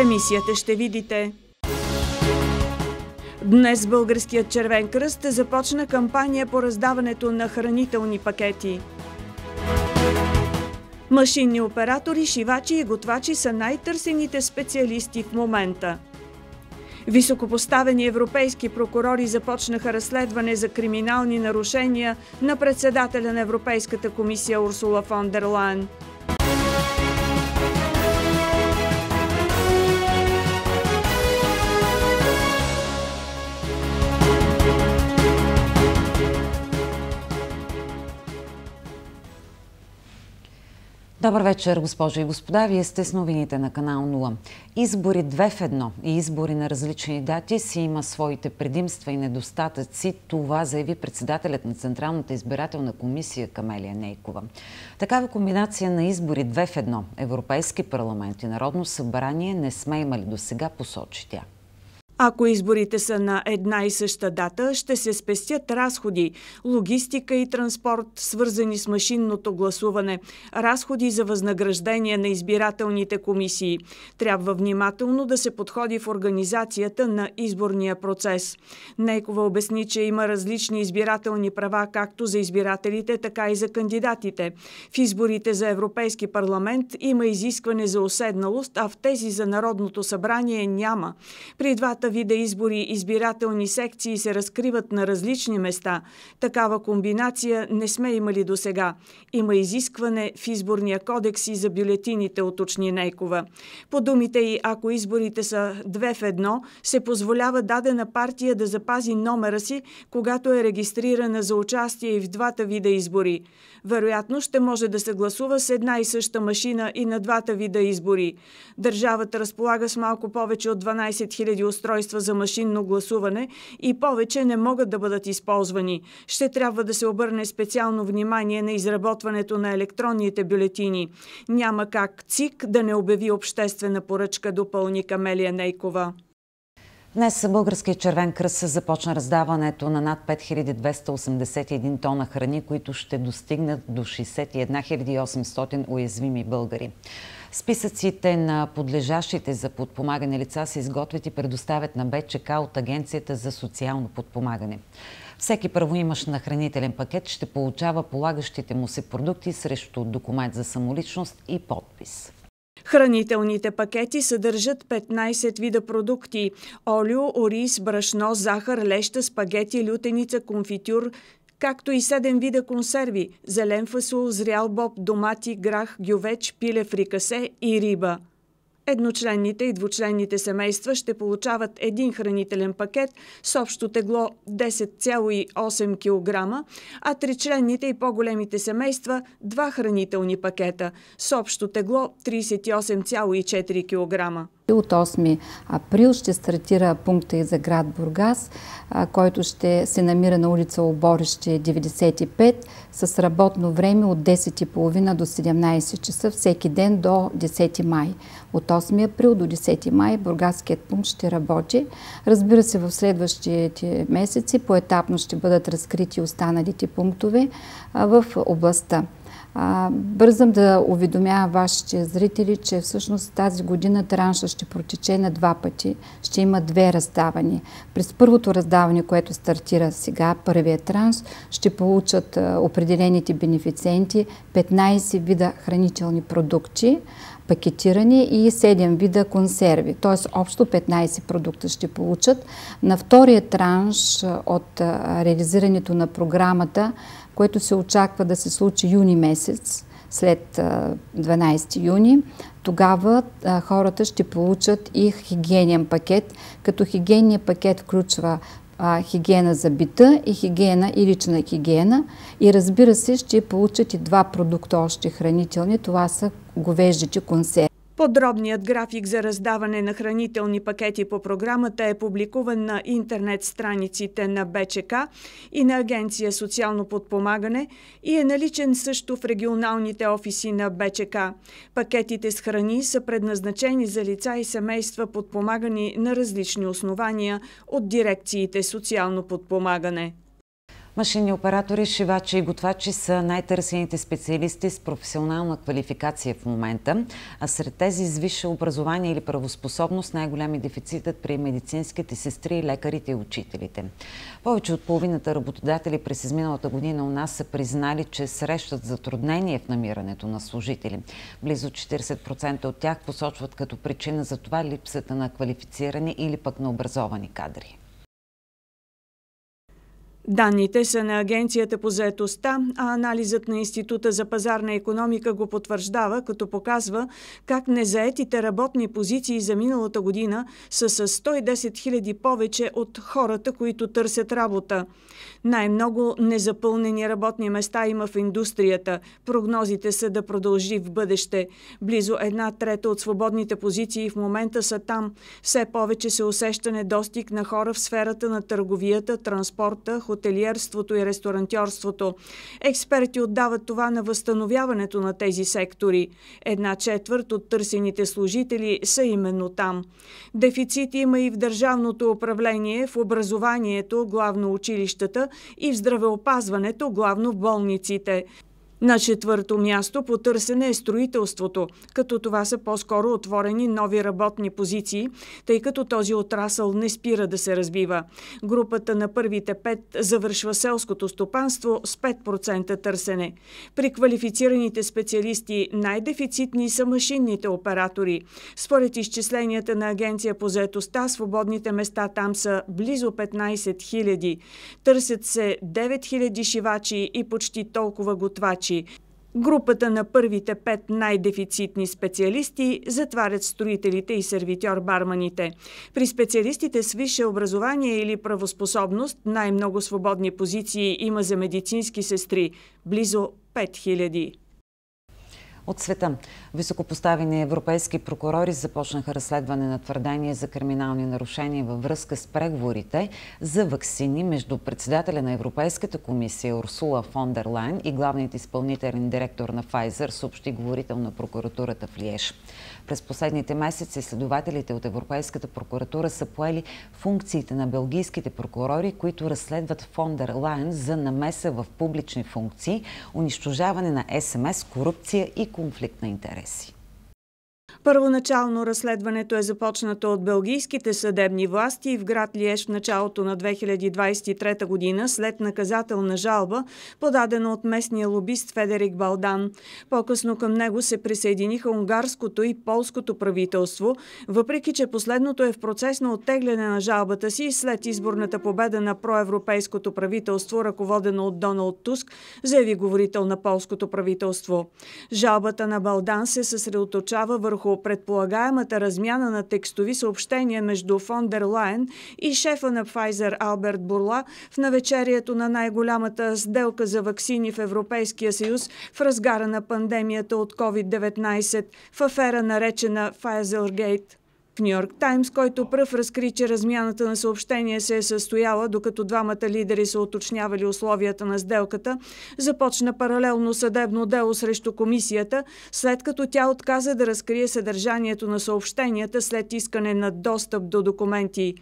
емисията ще видите. Днес Българският червен кръст започна кампания по раздаването на хранителни пакети. Машинни оператори, шивачи и готвачи са най-търсените специалисти в момента. Високопоставени европейски прокурори започнаха разследване за криминални нарушения на председателя на Европейската комисия Урсула фон дер Лайн. Добър вечер, госпожи и господа. Вие сте с новините на канал 0. Избори 2 в 1 и избори на различни дати си има своите предимства и недостатъци. Това заяви председателят на Централната избирателна комисия Камелия Нейкова. Такава комбинация на избори 2 в 1, Европейски парламент и Народно събрание не сме имали до сега, посочи тя. Ако изборите са на една и съща дата, ще се спестят разходи, логистика и транспорт, свързани с машинното гласуване, разходи за възнаграждение на избирателните комисии. Трябва внимателно да се подходи в организацията на изборния процес. Нейкова обясни, че има различни избирателни права както за избирателите, така и за кандидатите. В изборите за Европейски парламент има изискване за уседналост, а в тези за Народното събрание няма. При двата двата вида избори избирателни секции се разкриват на различни места. Такава комбинация не сме имали до сега. Има изискване в изборния кодекс и за бюлетините, уточни Нейкова. По думите и ако изборите са две в едно, се позволява дадена партия да запази номера си, когато е регистрирана за участие и в двата вида избори. Вероятно ще може да се гласува с една и съща машина и на двата вида избори. Държавата разполага с малко повече от 12 000 устройства устройства за машинно гласуване и повече не могат да бъдат използвани. Ще трябва да се обърне специално внимание на изработването на електронните бюлетини. Няма как ЦИК да не обяви обществена поръчка, допълни Камелия Нейкова. Днес Българския червен кръст започна раздаването на над 5281 тона храни, които ще достигнат до 61 800 уязвими българи. Списъците на подлежащите за подпомагане лица се изготвят и предоставят на БЧК от Агенцията за социално подпомагане. Всеки правоимащ на хранителен пакет ще получава полагащите му се продукти срещу документ за самоличност и подпис. Хранителните пакети съдържат 15 вида продукти – олио, ориз, брашно, захар, леща, спагети, лютеница, конфитюр, както и седем вида консерви – зелен фасул, зрял боб, домати, грах, гювеч, пиле, фрикасе и риба. Едночленните и двучленните семейства ще получават един хранителен пакет с общо тегло 10,8 кг, а тричленните и по-големите семейства – два хранителни пакета с общо тегло 38,4 кг. От 8 април ще стартира пункта и за град Бургас, който ще се намира на улица Оборище 95 с работно време от 10.30 до 17 часа всеки ден до 10 май. От 8 април до 10 май Бургаският пункт ще работи. Разбира се, в следващите месеци поетапно ще бъдат разкрити останалите пунктове в областта бързам да уведомя вашите зрители, че всъщност тази година транша ще протече на два пъти. Ще има две раздавания. През първото раздаване, което стартира сега, първият транш, ще получат определените бенефициенти 15 вида хранителни продукти, пакетирани и 7 вида консерви, т.е. общо 15 продукта ще получат. На втория транш от реализирането на програмата което се очаква да се случи юни месец, след 12 юни, тогава хората ще получат и хигиенен пакет, като хигиенният пакет включва хигиена за бита и хигиена и лична хигиена. И разбира се, ще получат и два продукта още хранителни. Това са говеждите консерви. Подробният график за раздаване на хранителни пакети по програмата е публикуван на интернет страниците на БЧК и на Агенция социално подпомагане и е наличен също в регионалните офиси на БЧК. Пакетите с храни са предназначени за лица и семейства подпомагани на различни основания от дирекциите социално подпомагане. Машинни оператори, шивачи и готвачи са най-търсените специалисти с професионална квалификация в момента, а сред тези с висше образование или правоспособност най-голям е дефицитът при медицинските сестри, лекарите и учителите. Повече от половината работодатели през изминалата година у нас са признали, че срещат затруднение в намирането на служители. Близо 40% от тях посочват като причина за това липсата на квалифицирани или пък на образовани кадри. Данните са на Агенцията по заетостта, а анализът на Института за пазарна економика го потвърждава, като показва как незаетите работни позиции за миналата година са с 110 000 повече от хората, които търсят работа. Най-много незапълнени работни места има в индустрията. Прогнозите са да продължи в бъдеще. Близо една трета от свободните позиции в момента са там. Все повече се усеща недостиг на хора в сферата на търговията, транспорта, хотелиерството и ресторантьорството. Експерти отдават това на възстановяването на тези сектори. Една четвърт от търсените служители са именно там. Дефицит има и в държавното управление, в образованието, главно училищата, и в здравеопазването, главно в болниците. На четвърто място по търсене е строителството, като това са по-скоро отворени нови работни позиции, тъй като този отрасъл не спира да се разбива. Групата на първите пет завършва селското стопанство с 5% търсене. При квалифицираните специалисти най-дефицитни са машинните оператори. Според изчисленията на Агенция по заетостта, свободните места там са близо 15 000. Търсят се 9 000 шивачи и почти толкова готвачи задачи. Групата на първите пет най-дефицитни специалисти затварят строителите и сервитьор-барманите. При специалистите с висше образование или правоспособност най-много свободни позиции има за медицински сестри – близо 5000. От света високопоставени европейски прокурори започнаха разследване на твърдение за криминални нарушения във връзка с преговорите за вакцини между председателя на Европейската комисия Урсула фон дер Лайн и главният изпълнителен директор на Pfizer, съобщи говорител на прокуратурата в ЛИЕШ. През последните месеци следователите от Европейската прокуратура са поели функциите на белгийските прокурори, които разследват фон дер Лайн за намеса в публични функции, унищожаване на СМС, корупция и корупция конфликт на интереси. Първоначално разследването е започнато от бългийските съдебни власти в град Лиеш в началото на 2023 година след наказателна жалба, подадена от местния лобист Федерик Балдан. По-късно към него се присъединиха унгарското и полското правителство, въпреки че последното е в процес на оттегляне на жалбата си след изборната победа на проевропейското правителство, ръководено от Доналд Туск, заяви говорител на полското правителство. Жалбата на Балдан се съсредоточава върху предполагаемата размяна на текстови съобщения между фон дер Лайен и шефа на Pfizer Алберт Бурла в навечерието на най-голямата сделка за вакцини в Европейския съюз в разгара на пандемията от COVID-19 в афера наречена Pfizer Gate в Нью Йорк Таймс, който пръв разкри, че размяната на съобщение се е състояла, докато двамата лидери са уточнявали условията на сделката, започна паралелно съдебно дело срещу комисията, след като тя отказа да разкрие съдържанието на съобщенията след искане на достъп до документи.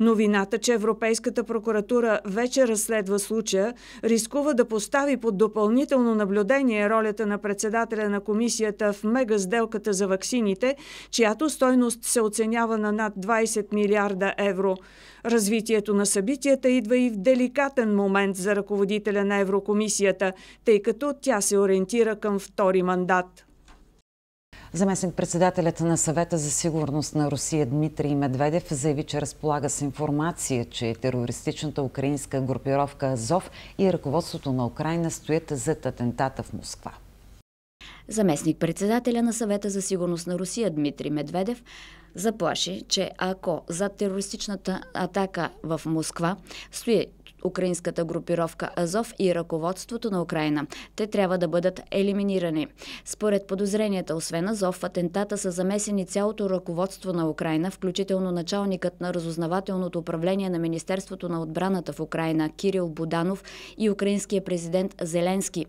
Новината, че Европейската прокуратура вече разследва случая, рискува да постави под допълнително наблюдение ролята на председателя на комисията в мега сделката за ваксините, чиято стойност се оценява оценява на над 20 милиарда евро. Развитието на събитията идва и в деликатен момент за ръководителя на Еврокомисията, тъй като тя се ориентира към втори мандат. Заместник председателят на съвета за сигурност на Русия Дмитрий Медведев заяви, че разполага с информация, че терористичната украинска групировка Азов и ръководството на Украина стоят зад атентата в Москва. Заместник председателя на съвета за сигурност на Русия Дмитрий Медведев заплаши, че ако за терористичната атака в Москва стои украинската групировка Азов и ръководството на Украина. Те трябва да бъдат елиминирани. Според подозренията, освен Азов, в атентата са замесени цялото ръководство на Украина, включително началникът на разузнавателното управление на Министерството на отбраната в Украина Кирил Буданов и украинския президент Зеленски.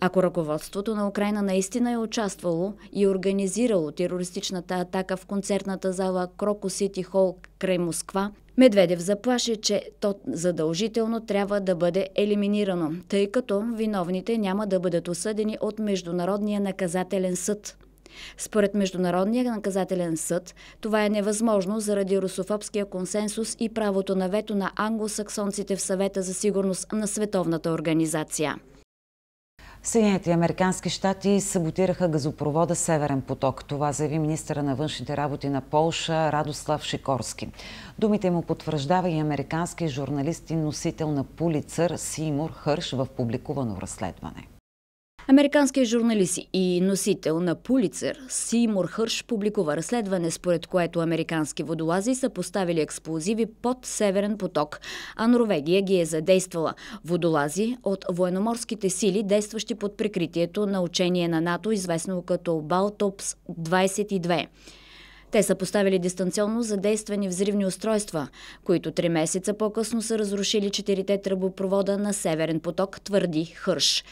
Ако ръководството на Украина наистина е участвало и организирало терористичната атака в концертната зала Кроко Сити Хол край Москва, Медведев заплаши, че то задължително трябва да бъде елиминирано, тъй като виновните няма да бъдат осъдени от Международния наказателен съд. Според Международния наказателен съд, това е невъзможно заради русофобския консенсус и правото на вето на англосаксонците в съвета за сигурност на Световната организация. Съединените американски щати саботираха газопровода Северен поток. Това заяви министра на външните работи на Полша Радослав Шикорски. Думите му потвърждава и американски журналист и носител на Пулицър Симур Хърш в публикувано разследване. Американският журналист и носител на Пулицер Симур Хърш публикува разследване, според което американски водолази са поставили експлозиви под Северен поток, а Норвегия ги е задействала. Водолази от военноморските сили, действащи под прикритието на учение на НАТО, известно като Балтопс 22. Те са поставили дистанционно задействани взривни устройства, които три месеца по-късно са разрушили четирите тръбопровода на Северен поток, твърди Хърш.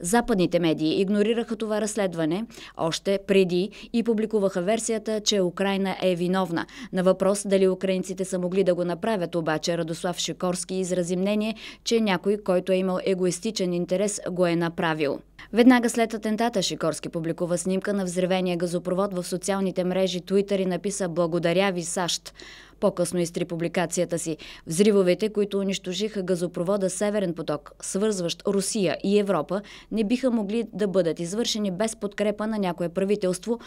Западните медии игнорираха това разследване още преди и публикуваха версията, че Украина е виновна. На въпрос дали украинците са могли да го направят, обаче Радослав Шикорски изрази мнение, че някой, който е имал егоистичен интерес, го е направил. Веднага след атентата Шикорски публикува снимка на взревения газопровод в социалните мрежи Twitter и написа «Благодаря ви, САЩ». По-късно изтри публикацията си. Взривовете, които унищожиха газопровода Северен поток, свързващ Русия и Европа, не биха могли да бъдат извършени без подкрепа на някое правителство,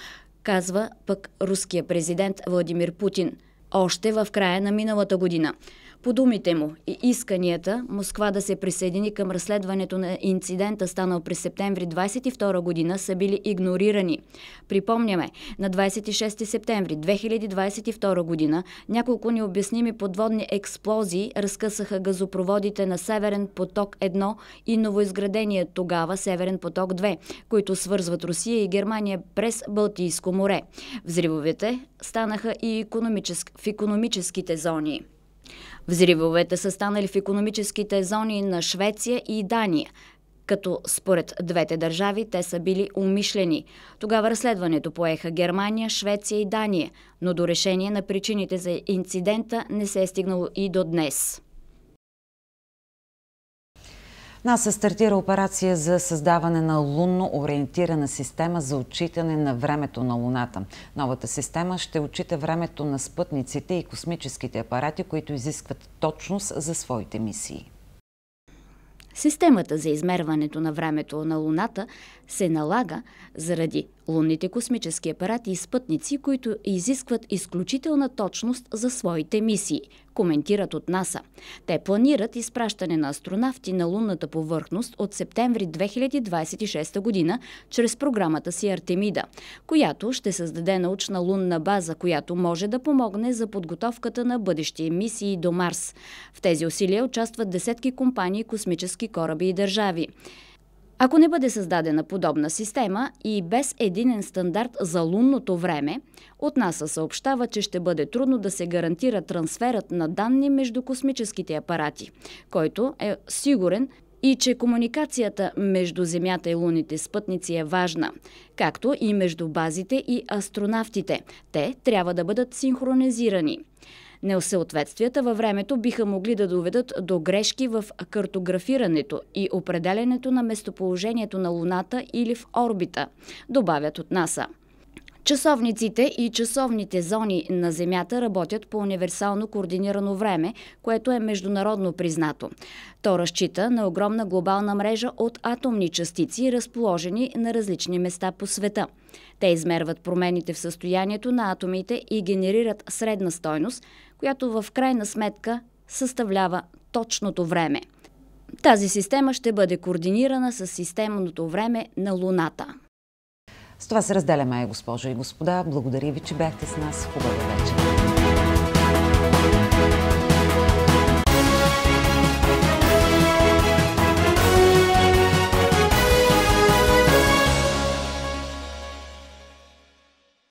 казва пък руския президент Владимир Путин. Още в края на миналата година. По думите му и исканията Москва да се присъедини към разследването на инцидента, станал през септември 22 година, са били игнорирани. Припомняме, на 26 септември 2022 година няколко необясними подводни експлозии разкъсаха газопроводите на Северен поток 1 и новоизградения тогава Северен поток 2, които свързват Русия и Германия през Балтийско море. Взривовете станаха и в економическите зони. Взривовете са станали в економическите зони на Швеция и Дания, като според двете държави те са били умишлени. Тогава разследването поеха Германия, Швеция и Дания, но до решение на причините за инцидента не се е стигнало и до днес. НАСА стартира операция за създаване на лунно ориентирана система за отчитане на времето на Луната. Новата система ще отчита времето на спътниците и космическите апарати, които изискват точност за своите мисии. Системата за измерването на времето на Луната се налага заради лунните космически апарати и спътници, които изискват изключителна точност за своите мисии, коментират от НАСА. Те планират изпращане на астронавти на лунната повърхност от септември 2026 година чрез програмата си Артемида, която ще създаде научна лунна база, която може да помогне за подготовката на бъдещи мисии до Марс. В тези усилия участват десетки компании, космически кораби и държави. Ако не бъде създадена подобна система и без единен стандарт за лунното време, от НАСА съобщава, че ще бъде трудно да се гарантира трансферът на данни между космическите апарати, който е сигурен и че комуникацията между Земята и луните спътници е важна, както и между базите и астронавтите. Те трябва да бъдат синхронизирани. Неосъответствията във времето биха могли да доведат до грешки в картографирането и определенето на местоположението на Луната или в орбита, добавят от НАСА. Часовниците и часовните зони на Земята работят по универсално координирано време, което е международно признато. То разчита на огромна глобална мрежа от атомни частици, разположени на различни места по света. Те измерват промените в състоянието на атомите и генерират средна стойност, която в крайна сметка съставлява точното време. Тази система ще бъде координирана с системното време на Луната. С това се разделяме, госпожа и господа. Благодаря ви, че бяхте с нас. Хубава вечер!